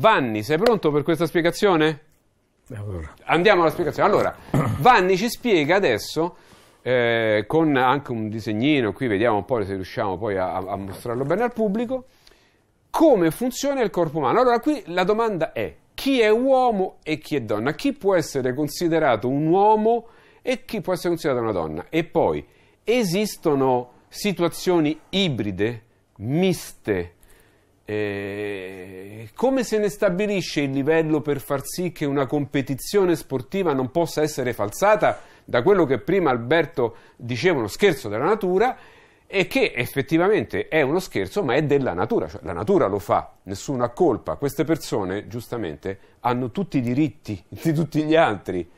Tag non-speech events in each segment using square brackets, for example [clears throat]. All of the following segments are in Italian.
Vanni, sei pronto per questa spiegazione? Eh, allora. Andiamo alla spiegazione. Allora, [clears throat] Vanni ci spiega adesso, eh, con anche un disegnino, qui vediamo un po' se riusciamo poi a, a mostrarlo bene al pubblico, come funziona il corpo umano. Allora, qui la domanda è, chi è uomo e chi è donna? Chi può essere considerato un uomo e chi può essere considerato una donna? E poi, esistono situazioni ibride, miste, eh, come se ne stabilisce il livello per far sì che una competizione sportiva non possa essere falsata da quello che prima Alberto diceva uno scherzo della natura e che effettivamente è uno scherzo ma è della natura, cioè la natura lo fa, nessuno ha colpa, queste persone giustamente hanno tutti i diritti [laughs] di tutti gli altri,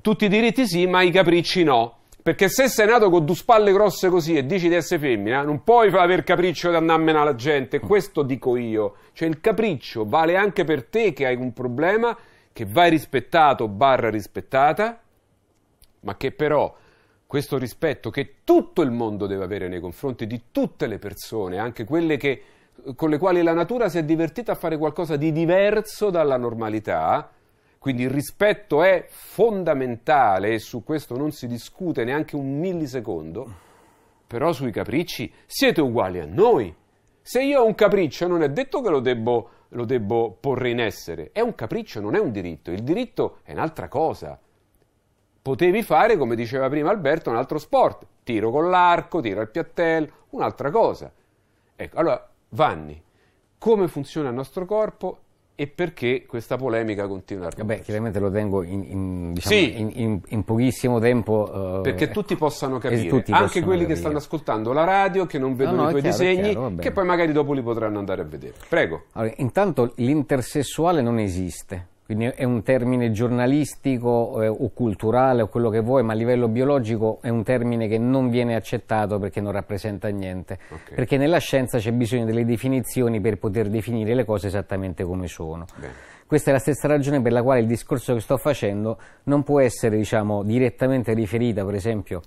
tutti i diritti sì ma i capricci no. Perché se sei nato con due spalle grosse così e dici di essere femmina, non puoi aver capriccio di andarmene alla gente, questo dico io. Cioè il capriccio vale anche per te che hai un problema, che vai rispettato, barra rispettata, ma che però questo rispetto che tutto il mondo deve avere nei confronti di tutte le persone, anche quelle che, con le quali la natura si è divertita a fare qualcosa di diverso dalla normalità, quindi il rispetto è fondamentale e su questo non si discute neanche un millisecondo, però sui capricci siete uguali a noi. Se io ho un capriccio non è detto che lo debbo, lo debbo porre in essere, è un capriccio, non è un diritto, il diritto è un'altra cosa. Potevi fare, come diceva prima Alberto, un altro sport, tiro con l'arco, tiro al piattello, un'altra cosa. Ecco, allora, Vanni, come funziona il nostro corpo e perché questa polemica continua a rimanere. Vabbè, chiaramente lo tengo in, in, diciamo, sì. in, in pochissimo tempo. Uh, perché tutti possano capire, tutti anche quelli capire. che stanno ascoltando la radio, che non vedono no, no, i tuoi chiaro, disegni, chiaro, che poi magari dopo li potranno andare a vedere. Prego. Allora, intanto l'intersessuale non esiste quindi è un termine giornalistico eh, o culturale o quello che vuoi, ma a livello biologico è un termine che non viene accettato perché non rappresenta niente, okay. perché nella scienza c'è bisogno delle definizioni per poter definire le cose esattamente come sono. Bene. Questa è la stessa ragione per la quale il discorso che sto facendo non può essere diciamo, direttamente riferito, per esempio,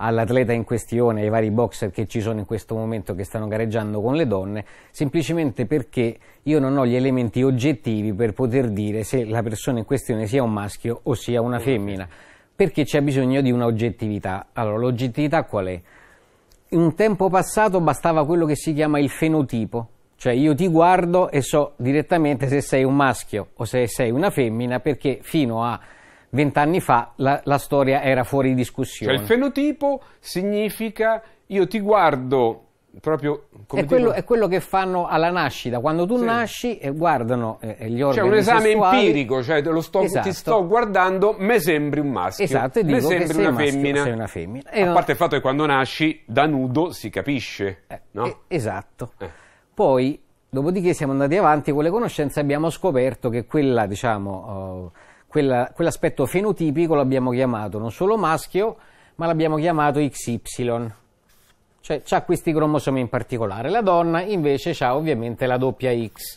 all'atleta in questione, ai vari boxer che ci sono in questo momento che stanno gareggiando con le donne, semplicemente perché io non ho gli elementi oggettivi per poter dire se la persona in questione sia un maschio o sia una femmina, perché c'è bisogno di un'oggettività. Allora, l'oggettività qual è? In un tempo passato bastava quello che si chiama il fenotipo, cioè io ti guardo e so direttamente se sei un maschio o se sei una femmina, perché fino a vent'anni fa la, la, storia era fuori discussione. Cioè il fenotipo significa io ti guardo proprio come è quello, è quello che fanno alla nascita quando tu sì. nasci e eh, guardano eh, eh gli organi cioè un esame sessuali. empirico cioè lo sto, esatto. ti sto guardando mi sembri un maschio esatto, e me sembri una, maschio, femmina. una, femmina. Eh, a parte il fatto che quando nasci da nudo si capisce eh, no? esatto poi dopodiché siamo andati avanti con le conoscenze abbiamo scoperto che quella diciamo uh, quella, quell'aspetto fenotipico l'abbiamo chiamato non solo maschio, ma l'abbiamo chiamato XY. Cioè ha questi cromosomi in particolare. La donna invece ha ovviamente la doppia X.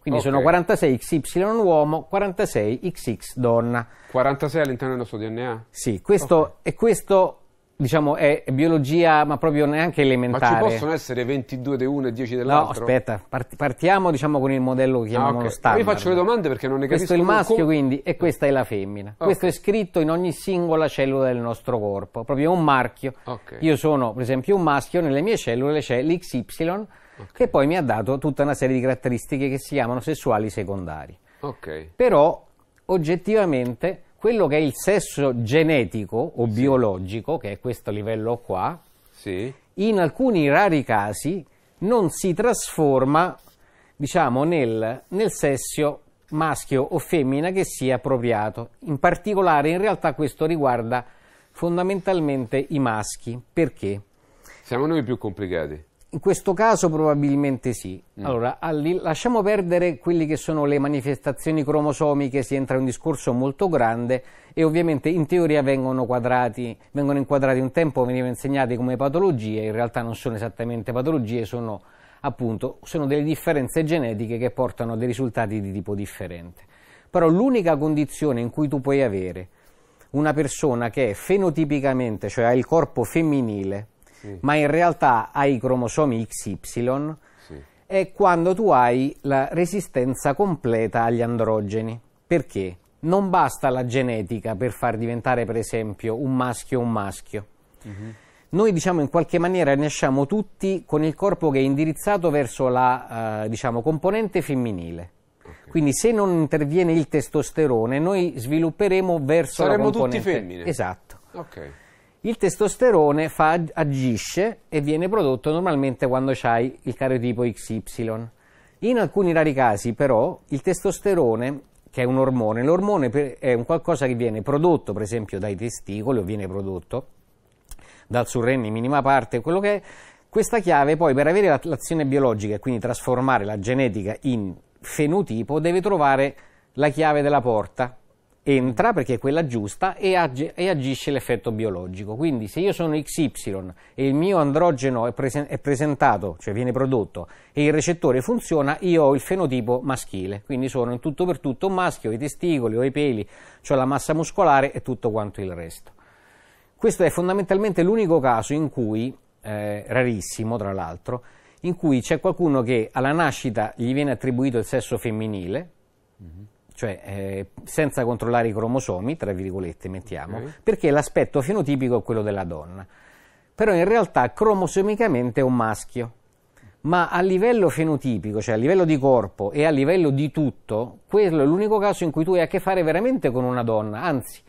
Quindi okay. sono 46 XY uomo, 46 XX donna. 46 all'interno del suo DNA? Sì, questo, okay. e questo diciamo, è biologia, ma proprio neanche elementare. Ma ci possono essere 22 di uno e 10 dell'altro? No, aspetta, part- partiamo diciamo, con il modello che chiamiamo ah, okay. standard. Io faccio le domande perché non ne questo capisco. Questo è il maschio, com- quindi, e questa è la femmina. Okay. Questo è scritto in ogni singola cellula del nostro corpo, proprio un marchio. Okay. Io sono, per esempio, un maschio, nelle mie cellule c'è l'XY, che poi mi ha dato tutta una serie di caratteristiche che si chiamano sessuali secondari. Però, oggettivamente quello che è il sesso genetico o sì. biologico, che è questo livello qua, sì. in alcuni rari casi non si trasforma, diciamo, nel, nel sesso maschio o femmina che sia appropriato. In particolare, in realtà, questo riguarda fondamentalmente i maschi. Perché? Siamo noi più complicati. In questo caso probabilmente sì. Mm. Allora, alli, lasciamo perdere quelle che sono le manifestazioni cromosomiche, si entra in un discorso molto grande e ovviamente in teoria vengono, quadrati, vengono inquadrati un tempo, venivano insegnati come patologie, in realtà non sono esattamente patologie, sono appunto sono delle differenze genetiche che portano a dei risultati di tipo differente. Però l'unica condizione in cui tu puoi avere una persona che è fenotipicamente, cioè ha il corpo femminile, sì. ma in realtà hai i cromosomi XY, sì. è quando tu hai la resistenza completa agli androgeni. Perché? Non basta la genetica per far diventare, per esempio, un maschio un maschio. Uh-huh. Noi, diciamo, in qualche maniera nasciamo tutti con il corpo che è indirizzato verso la, eh, diciamo, componente femminile. Okay. Quindi se non interviene il testosterone, noi svilupperemo verso Saremo la componente... Saremo tutti femmine. Esatto. Okay. Il testosterone fa, agisce e viene prodotto normalmente quando hai il cariotipo XY. In alcuni rari casi però il testosterone, che è un ormone, l'ormone è un qualcosa che viene prodotto per esempio dai testicoli o viene prodotto dal surrenne in minima parte, quello che è, questa chiave poi per avere l'azione biologica e quindi trasformare la genetica in fenotipo deve trovare la chiave della porta, entra perché è quella giusta e, ag- e, agisce l'effetto biologico. Quindi se io sono XY e il mio androgeno è, presen- è, presentato, cioè viene prodotto, e il recettore funziona, io ho il fenotipo maschile, quindi sono in tutto per tutto un maschio, ho i testicoli, ho i peli, ho la massa muscolare e tutto quanto il resto. Questo è fondamentalmente l'unico caso in cui, eh, rarissimo tra l'altro, in cui c'è qualcuno che alla nascita gli viene attribuito il sesso femminile, mm-hmm cioè eh, senza controllare i cromosomi, tra virgolette mettiamo, okay. perché l'aspetto fenotipico è quello della donna. Però in realtà cromosomicamente è un maschio, ma a livello fenotipico, cioè a livello di corpo e a livello di tutto, quello è l'unico caso in cui tu hai a che fare veramente con una donna, anzi,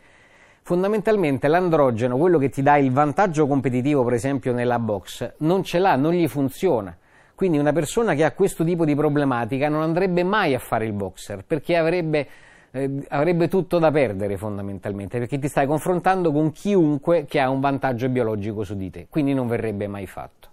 fondamentalmente l'androgeno, quello che ti dà il vantaggio competitivo per esempio nella box, non ce l'ha, non gli funziona quindi una persona che ha questo tipo di problematica non andrebbe mai a fare il boxer perché avrebbe, eh, avrebbe tutto da perdere fondamentalmente, perché ti stai confrontando con chiunque che ha un vantaggio biologico su di te, quindi non verrebbe mai fatto.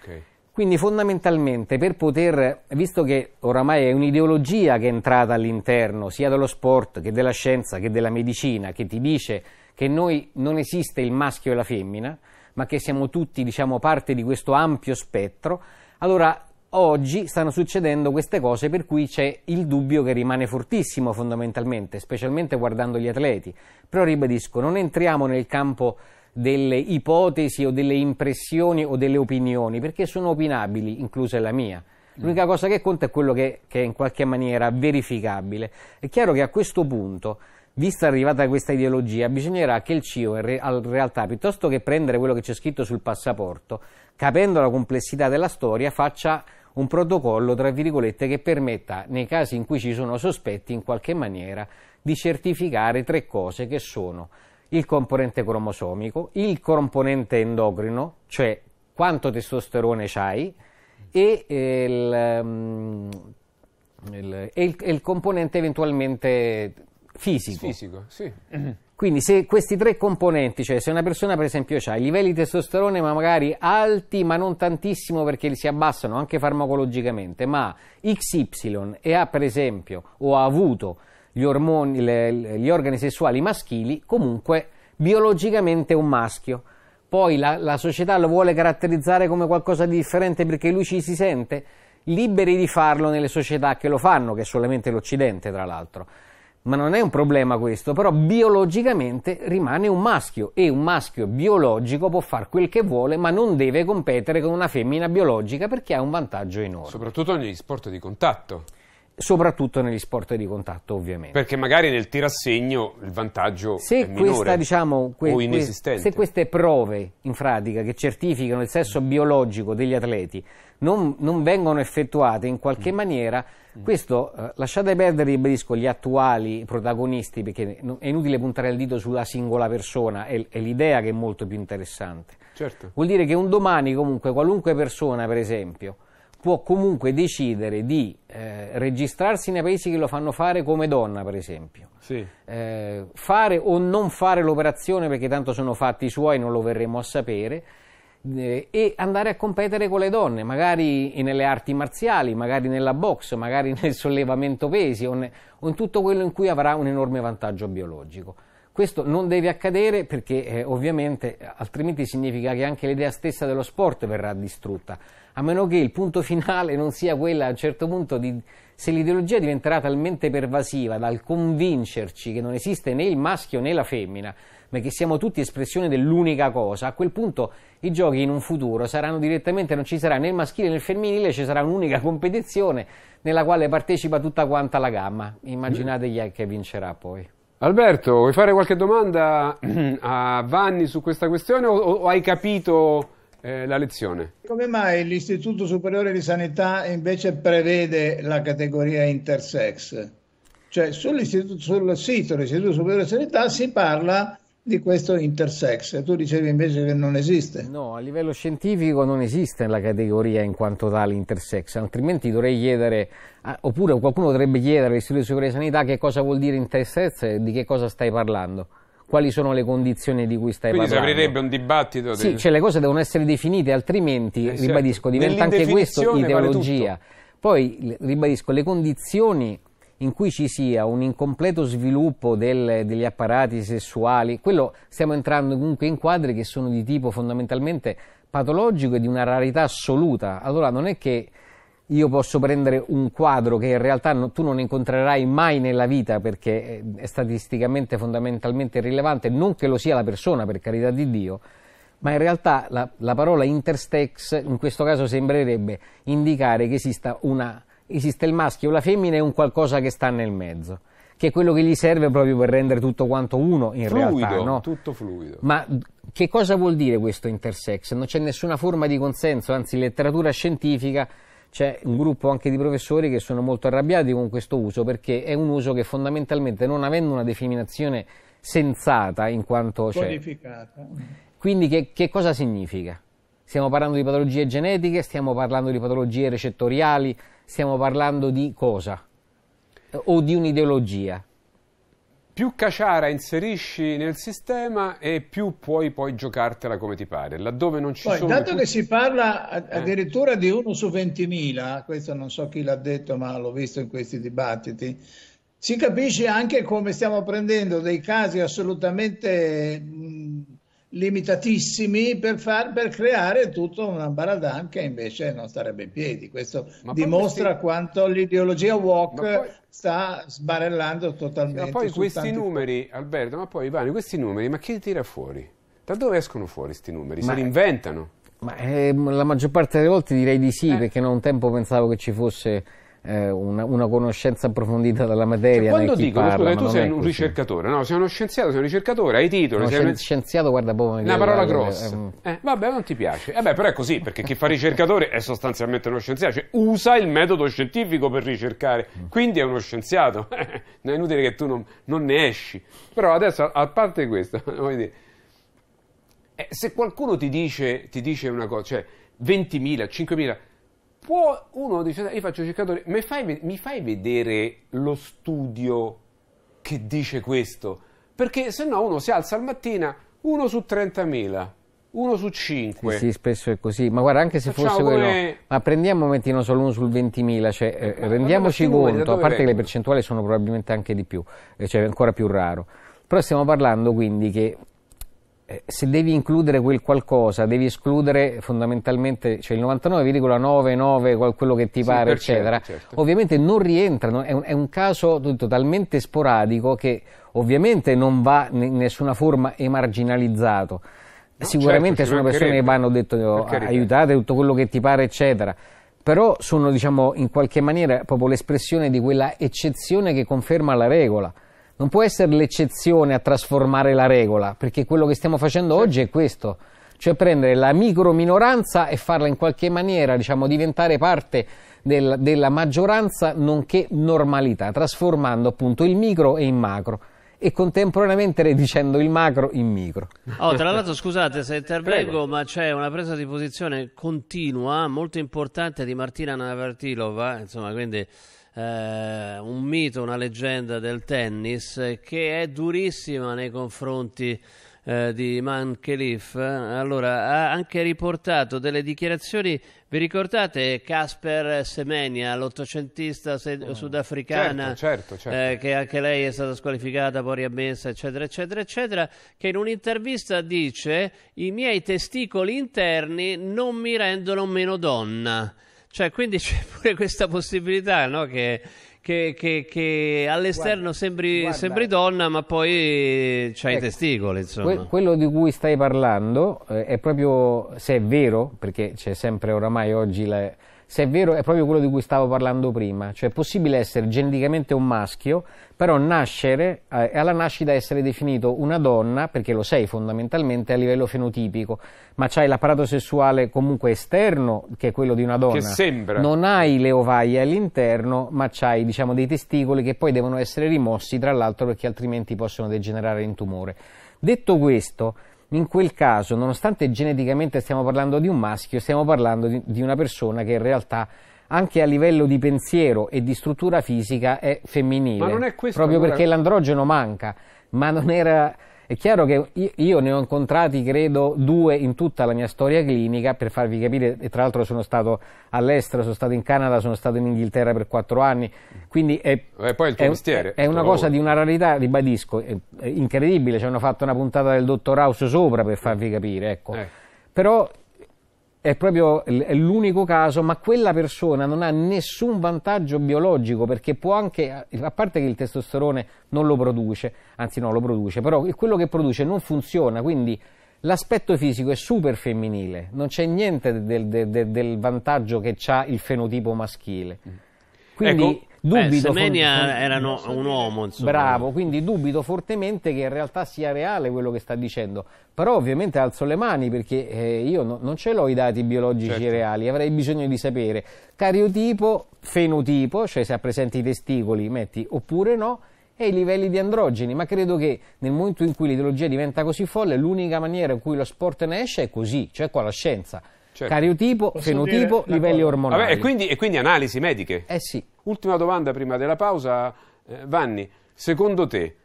Okay. Quindi fondamentalmente per poter, visto che oramai è un'ideologia che è entrata all'interno sia dello sport che della scienza che della medicina, che ti dice che noi non esiste il maschio e la femmina, ma che siamo tutti diciamo, parte di questo ampio spettro, allora, oggi stanno succedendo queste cose per cui c'è il dubbio che rimane fortissimo fondamentalmente, specialmente guardando gli atleti. Però ribadisco, non entriamo nel campo delle ipotesi o delle impressioni o delle opinioni, perché sono opinabili, inclusa la mia. L'unica cosa che conta è quello che, che è in qualche maniera verificabile. È chiaro che a questo punto vista arrivata questa ideologia, bisognerà che il CIO in realtà, piuttosto che prendere quello che c'è scritto sul passaporto, capendo la complessità della storia, faccia un protocollo, tra virgolette, che permetta, nei casi in cui ci sono sospetti, in qualche maniera, di certificare tre cose che sono il componente cromosomico, il componente endocrino, cioè quanto testosterone c'hai, e il, mm, il, il, il componente eventualmente fisico. Fisico, sì. Quindi se questi tre componenti, cioè se una persona per esempio ha i livelli di testosterone ma magari alti ma non tantissimo perché si abbassano anche farmacologicamente, ma XY e ha per esempio o ha avuto gli, ormoni, le, gli organi sessuali maschili, comunque biologicamente è un maschio. Poi la, la società lo vuole caratterizzare come qualcosa di differente perché lui ci si sente liberi di farlo nelle società che lo fanno, che è solamente l'Occidente tra l'altro ma non è un problema questo, però biologicamente rimane un maschio e un maschio biologico può fare quel che vuole, ma non deve competere con una femmina biologica perché ha un vantaggio enorme. Soprattutto negli sport di contatto soprattutto negli sport di contatto ovviamente. Perché magari nel tiro a segno il vantaggio se è minore diciamo, que- o inesistente. se queste prove in pratica che certificano il sesso biologico degli atleti non, non vengono effettuate in qualche mm. maniera, mm. questo eh, lasciate perdere, ribadisco, gli attuali protagonisti perché è inutile puntare il dito sulla singola persona, è, è l'idea che è molto più interessante. Certo. Vuol dire che un domani comunque qualunque persona per esempio può comunque decidere di eh, registrarsi nei paesi che lo fanno fare come donna, per esempio, sì. eh, fare o non fare l'operazione perché tanto sono fatti suoi, non lo verremo a sapere, eh, e andare a competere con le donne, magari nelle arti marziali, magari nella box, magari [laughs] nel sollevamento pesi o, ne, o in tutto quello in cui avrà un enorme vantaggio biologico. Questo non deve accadere perché eh, ovviamente altrimenti significa che anche l'idea stessa dello sport verrà distrutta a meno che il punto finale non sia quella a un certo punto di se l'ideologia diventerà talmente pervasiva dal convincerci che non esiste né il maschio né la femmina, ma che siamo tutti espressione dell'unica cosa, a quel punto i giochi in un futuro saranno direttamente, non ci sarà né il maschile né il femminile, ci sarà un'unica competizione nella quale partecipa tutta quanta la gamma. Immaginate chi è che vincerà poi. Alberto, vuoi fare qualche domanda [clears throat] a Vanni su questa questione o, o hai capito eh, la lezione. Come mai l'Istituto Superiore di Sanità invece prevede la categoria intersex? Cioè sul sito dell'Istituto Superiore di Sanità si parla di questo intersex. Tu dicevi invece che non esiste. No, a livello scientifico non esiste la categoria in quanto tale intersex, altrimenti dovrei chiedere, oppure qualcuno dovrebbe chiedere all'Istituto Superiore di Sanità che cosa vuol dire intersex e di che cosa stai parlando quali sono le condizioni di cui stai Quindi parlando. Quindi si aprirebbe un dibattito. Sì, cioè le cose devono essere definite, altrimenti, eh, certo. ribadisco, diventa anche questo ideologia. Vale Poi, ribadisco, le condizioni in cui ci sia un incompleto sviluppo del, degli apparati sessuali, quello stiamo entrando comunque in quadri che sono di tipo fondamentalmente patologico e di una rarità assoluta. Allora non è che io posso prendere un quadro che in realtà no, tu non incontrerai mai nella vita perché eh, è statisticamente fondamentalmente irrilevante, non che lo sia la persona, per carità di Dio, ma in realtà la, la parola intersex in questo caso sembrerebbe indicare che esista una, esiste il maschio, la femmina e un qualcosa che sta nel mezzo che è quello che gli serve proprio per rendere tutto quanto uno in fluido, realtà. No? Tutto fluido. Ma che cosa vuol dire questo intersex? Non c'è nessuna forma di consenso, anzi letteratura scientifica c'è un gruppo anche di professori che sono molto arrabbiati con questo uso perché è un uso che fondamentalmente non avendo una definizione sensata in quanto c'è. Quindi che, che cosa significa? Stiamo parlando di patologie genetiche, stiamo parlando di patologie recettoriali, stiamo parlando di cosa? O di un'ideologia? più caciara inserisci nel sistema e più puoi poi giocartela come ti pare. Laddove non ci poi, sono... Dato più... che si parla eh. addirittura eh. di uno su 20.000, questo non so chi l'ha detto ma l'ho visto in questi dibattiti, si capisce anche come stiamo prendendo dei casi assolutamente limitatissimi per, far, per creare tutto una baradam che invece non starebbe in piedi. Questo ma dimostra questi... quanto l'ideologia woke poi... sta sbarellando totalmente. Ma poi questi tanti... numeri, Alberto, ma poi Ivani, questi numeri, ma chi li tira fuori? Da dove escono fuori questi numeri? Ma... Se li inventano? Ma, eh, la maggior parte delle volte direi di sì, eh. perché non un tempo pensavo che ci fosse eh, una, una, conoscenza approfondita della materia. Cioè, quando dicono, scusa, tu sei un così. ricercatore, no, sei uno scienziato, sei un ricercatore, hai titoli. No, sei scien- un... scienziato, guarda, boh, una parola guarda, eh, grossa. Ehm... Eh, vabbè, non ti piace. Eh beh, però è così, perché chi fa ricercatore è sostanzialmente uno scienziato, cioè usa il metodo scientifico per ricercare, quindi è uno scienziato. [laughs] non è inutile che tu non, non, ne esci. Però adesso, a parte questo, [laughs] voglio dire, eh, se qualcuno ti dice, ti dice una cosa, cioè 20.000, 5.000 può uno dice, io faccio cercatore, mi fai, mi fai vedere lo studio che dice questo? Perché se no uno si alza al mattina, uno su 30.000 uno su cinque. Sì, sì, spesso è così. Ma guarda, anche se Facciamo fosse quello. Come... Ma prendiamo un solo uno sul 20.000, cioè, eh, rendiamoci conto, a parte che le percentuali sono probabilmente anche di più, eh, cioè è ancora più raro. Però stiamo parlando quindi che eh, se devi includere quel qualcosa, devi escludere fondamentalmente, cioè il 99,99, quello che ti sì, pare, certo, eccetera, certo. ovviamente non rientrano, è un, è un caso tutto, talmente sporadico che ovviamente non va in nessuna forma emarginalizzato. No, Sicuramente certo, sono persone che vanno detto oh, aiutate tutto quello che ti pare, eccetera, però sono diciamo in qualche maniera proprio l'espressione di quella eccezione che conferma la regola non può essere l'eccezione a trasformare la regola, perché quello che stiamo facendo sì. oggi è questo, cioè prendere la micro minoranza e farla in qualche maniera, diciamo, diventare parte del, della maggioranza nonché normalità, trasformando appunto il micro e il macro e contemporaneamente dicendo il macro in micro. Oh, tra l'altro, scusate se intervengo, ma c'è una presa di posizione continua molto importante di Martina Navartilova, insomma, quindi eh, un mito, una leggenda del tennis eh, che è durissima nei confronti eh, di Man Khalif, allora, ha anche riportato delle dichiarazioni. Vi ricordate Casper Semenia, l'ottocentista se- oh, sudafricana, certo, certo, certo. Eh, che anche lei è stata squalificata, poi riammessa, eccetera, eccetera, eccetera, che in un'intervista dice: I miei testicoli interni non mi rendono meno donna. Cioè, quindi [laughs] c'è pure questa possibilità no? che, che, che, che, all'esterno guarda, sembri, guarda, sembri, donna, ma poi c'hai ecco, i testicoli. Que- quello di cui stai parlando eh, è proprio se è vero, perché c'è sempre oramai oggi la se è vero, è proprio quello di cui stavo parlando prima, cioè è possibile essere geneticamente un maschio, però nascere eh, e eh, alla nascita essere definito una donna, perché lo sei fondamentalmente a livello fenotipico, ma c'hai l'apparato sessuale comunque esterno, che è quello di una donna. Che sembra. Non hai le ovaie all'interno, ma c'hai diciamo, dei testicoli che poi devono essere rimossi, tra l'altro perché altrimenti possono degenerare in tumore. Detto questo, in quel caso, nonostante geneticamente stiamo parlando di un maschio, stiamo parlando di, di, una persona che in realtà anche a livello di pensiero e di struttura fisica è femminile, Ma non è questo. proprio perché l'androgeno manca, ma non era è chiaro che io ne ho incontrati, credo, due in tutta la mia storia clinica, per farvi capire, e tra l'altro sono stato all'estero, sono stato in Canada, sono stato in Inghilterra per quattro anni, quindi è, e eh, poi è, è, mestiere, è una cosa di una rarità, ribadisco, incredibile, ci hanno fatto una puntata del dottor House sopra per farvi capire, ecco. Eh. Però è proprio l'unico caso, ma quella persona non ha nessun vantaggio biologico perché può anche, a parte che il testosterone non lo produce, anzi no, lo produce, però quello che produce non funziona, quindi l'aspetto fisico è super femminile, non c'è niente del, del, del vantaggio che ha il fenotipo maschile. Mm. Quindi, ecco, Dubito. Beh, for- era no, un uomo, insomma. Bravo, quindi dubito fortemente che in realtà sia reale quello che sta dicendo. Però ovviamente alzo le mani perché eh, io no, non ce l'ho i dati biologici certo. reali, avrei bisogno di sapere cariotipo, fenotipo, cioè se ha presenti i testicoli, metti oppure no e i livelli di androgeni, ma credo che nel momento in cui l'ideologia diventa così folle, l'unica maniera in cui lo sport ne esce è così, cioè qua la scienza. Certo. Cariotipo, Posso fenotipo, livelli cosa? ormonali. Vabbè, e, quindi, e quindi analisi mediche? Eh sì. Ultima domanda prima della pausa, eh, Vanni, secondo te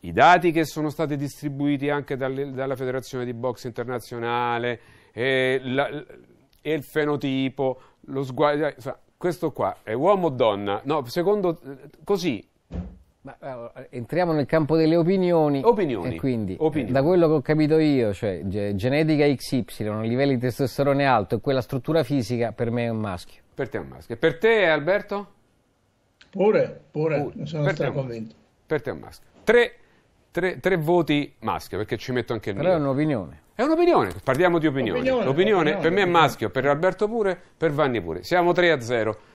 i dati che sono stati distribuiti anche dalle, dalla Federazione di Box Internazionale e, la, e il fenotipo, lo sguardo, eh, questo qua è uomo o donna? No, secondo eh, così ma, entriamo nel campo delle opinioni. Opinioni. quindi, opinioni. da quello che ho capito io, cioè genetica XY, livelli di testosterone alto e quella struttura fisica, per me è un maschio. Per te è un maschio. Per te, Alberto? Pure, pure, pure. ne sono straconvinto. Per te è un maschio. Tre, tre, tre, voti maschio, perché ci metto anche il Però mio. Però è un'opinione. È un'opinione, parliamo di opinioni. L'opinione, per me è maschio, per Alberto pure, per Vanni pure. Siamo 3 a 0.